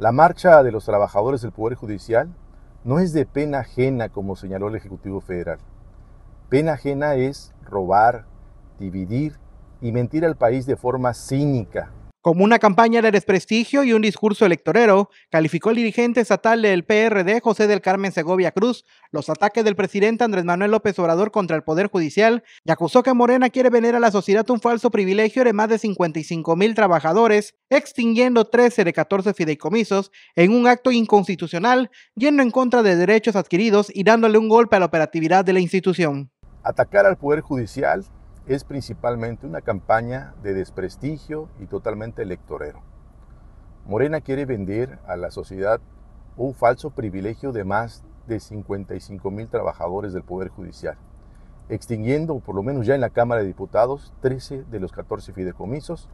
La marcha de los trabajadores del Poder Judicial no es de pena ajena, como señaló el Ejecutivo Federal. Pena ajena es robar, dividir y mentir al país de forma cínica, como una campaña de desprestigio y un discurso electorero, calificó el dirigente estatal del PRD, José del Carmen Segovia Cruz, los ataques del presidente Andrés Manuel López Obrador contra el Poder Judicial y acusó que Morena quiere vender a la sociedad un falso privilegio de más de 55 mil trabajadores, extinguiendo 13 de 14 fideicomisos en un acto inconstitucional, yendo en contra de derechos adquiridos y dándole un golpe a la operatividad de la institución. Atacar al Poder Judicial es principalmente una campaña de desprestigio y totalmente electorero. Morena quiere vender a la sociedad un falso privilegio de más de 55 mil trabajadores del Poder Judicial, extinguiendo, por lo menos ya en la Cámara de Diputados, 13 de los 14 fideicomisos,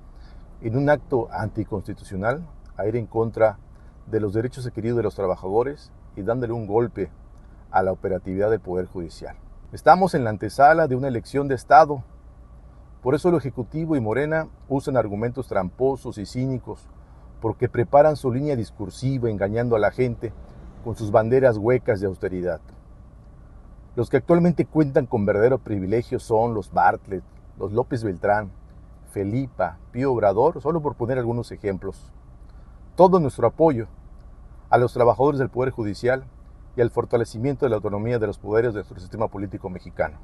en un acto anticonstitucional a ir en contra de los derechos adquiridos de los trabajadores y dándole un golpe a la operatividad del Poder Judicial. Estamos en la antesala de una elección de Estado por eso el Ejecutivo y Morena usan argumentos tramposos y cínicos, porque preparan su línea discursiva engañando a la gente con sus banderas huecas de austeridad. Los que actualmente cuentan con verdadero privilegio son los Bartlett, los López Beltrán, Felipa, Pío Obrador, solo por poner algunos ejemplos. Todo nuestro apoyo a los trabajadores del Poder Judicial y al fortalecimiento de la autonomía de los poderes de nuestro sistema político mexicano.